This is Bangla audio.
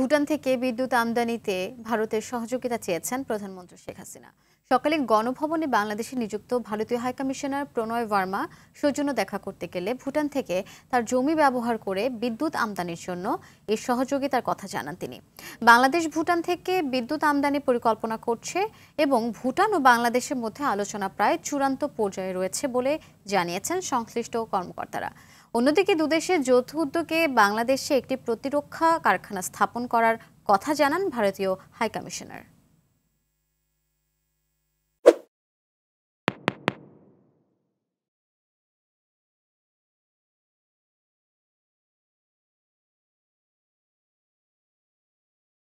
ভুটান থেকে বিদ্যুৎ আমদানিতে ভারতের সহযোগিতা চেয়েছেন প্রধানমন্ত্রী শেখ হাসিনা সকালে গণভবনে বাংলাদেশে নিযুক্ত ভারতীয় হাইকমিশনার প্রণয় ভার্মা সৌজন্য দেখা করতে গেলে ভুটান থেকে তার জমি ব্যবহার করে বিদ্যুৎ আমদানির জন্য এই সহযোগিতার কথা জানান তিনি বাংলাদেশ ভুটান থেকে বিদ্যুৎ আমদানি পরিকল্পনা করছে এবং ভুটান ও বাংলাদেশের মধ্যে আলোচনা প্রায় চূড়ান্ত পর্যায়ে রয়েছে বলে জানিয়েছেন সংশ্লিষ্ট কর্মকর্তারা অন্যদিকে দুদেশের যৌথ উদ্যোগে বাংলাদেশে একটি প্রতিরক্ষা কারখানা স্থাপন করার কথা জানান ভারতীয় হাইকমিশনার